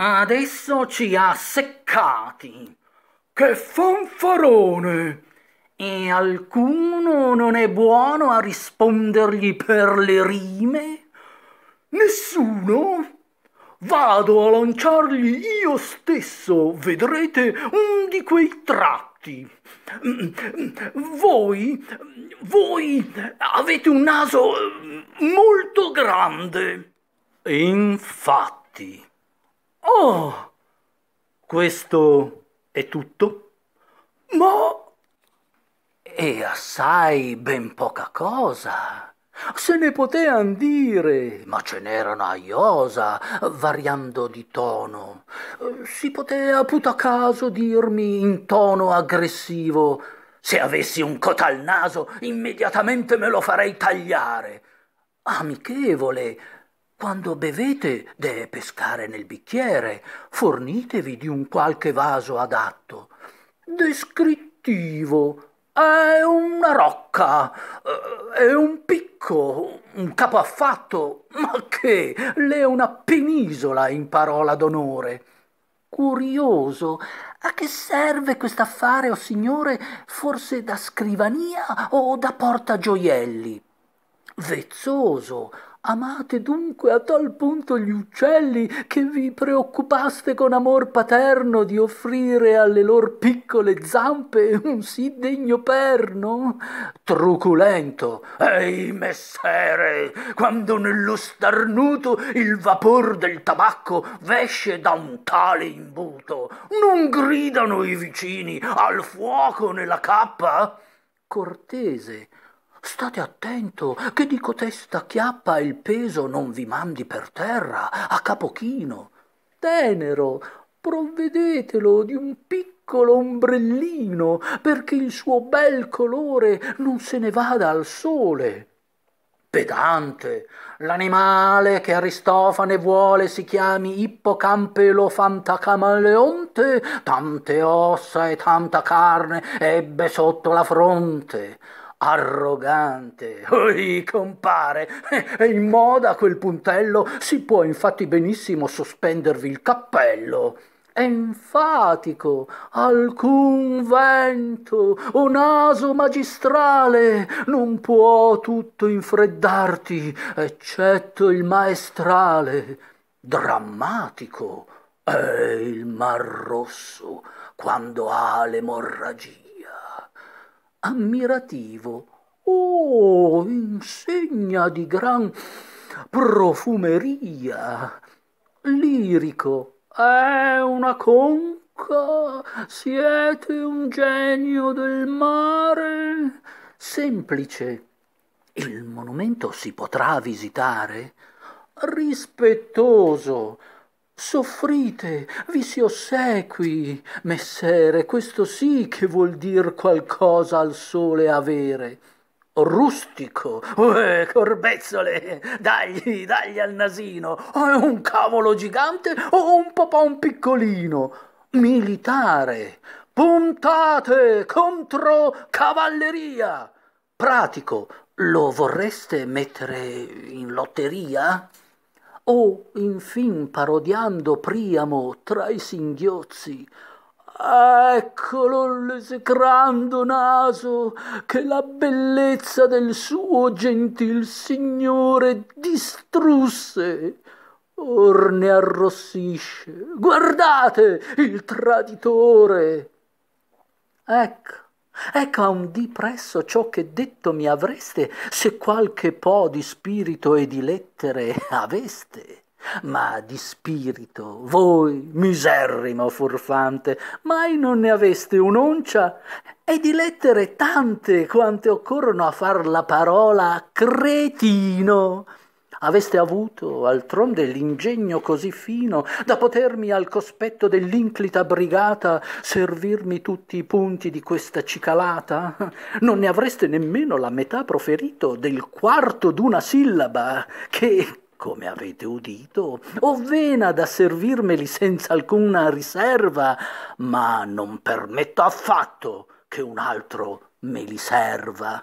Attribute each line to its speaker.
Speaker 1: Adesso ci ha seccati. Che fanfarone! E alcuno non è buono a rispondergli per le rime? Nessuno? Vado a lanciargli io stesso, vedrete, un di quei tratti. Voi, voi avete un naso molto grande. Infatti. Oh, questo è tutto? Ma è assai ben poca cosa. Se ne potean dire, ma ce n'erano a iosa, variando di tono. Si poteva putacaso dirmi in tono aggressivo: Se avessi un cotal naso, immediatamente me lo farei tagliare. Amichevole, quando bevete deve pescare nel bicchiere, fornitevi di un qualche vaso adatto. Descrittivo. È una rocca, eh, è un picco, un capo affatto, ma che, è una penisola in parola d'onore. Curioso, a che serve quest'affare, o oh signore, forse da scrivania o da porta gioielli? Vezzoso, Amate dunque a tal punto gli uccelli che vi preoccupaste con amor paterno di offrire alle lor piccole zampe un sì degno perno? Truculento, ehi messere, quando nello starnuto il vapor del tabacco vesce da un tale imbuto, non gridano i vicini al fuoco nella cappa? Cortese, State attento, che di cotesta chiappa il peso non vi mandi per terra, a capochino. Tenero, provvedetelo di un piccolo ombrellino, perché il suo bel colore non se ne vada al sole. Pedante, l'animale che Aristofane vuole si chiami Ippocampelo fantacamaleonte, tante ossa e tanta carne ebbe sotto la fronte arrogante. Oi, compare, è eh, in moda quel puntello, si può infatti benissimo sospendervi il cappello enfatico, alcun vento, o naso magistrale, non può tutto infreddarti, eccetto il maestrale. Drammatico è il mar rosso quando ha l'emorragia ammirativo. Oh, insegna di gran profumeria. Lirico, è una conca, siete un genio del mare. Semplice, il monumento si potrà visitare. Rispettoso, Soffrite, vi si ossequi, messere, questo sì che vuol dire qualcosa al sole avere. Rustico, uè, eh, corbezzole, dagli, dagli al nasino, o eh, è un cavolo gigante o un popon piccolino. Militare, puntate contro cavalleria. Pratico, lo vorreste mettere in lotteria? o infin parodiando Priamo tra i singhiozzi, Eccolo l'esecrando naso che la bellezza del suo gentil signore distrusse. Or ne arrossisce. Guardate il traditore. Ecco, Ecco un di presso ciò che detto mi avreste, se qualche po' di spirito e di lettere aveste. Ma di spirito, voi, miserrimo furfante, mai non ne aveste un'oncia? E di lettere tante quante occorrono a far la parola cretino. Aveste avuto altronde l'ingegno così fino da potermi al cospetto dell'inclita brigata servirmi tutti i punti di questa cicalata? Non ne avreste nemmeno la metà proferito del quarto d'una sillaba che, come avete udito, ho vena da servirmeli senza alcuna riserva, ma non permetto affatto che un altro me li serva.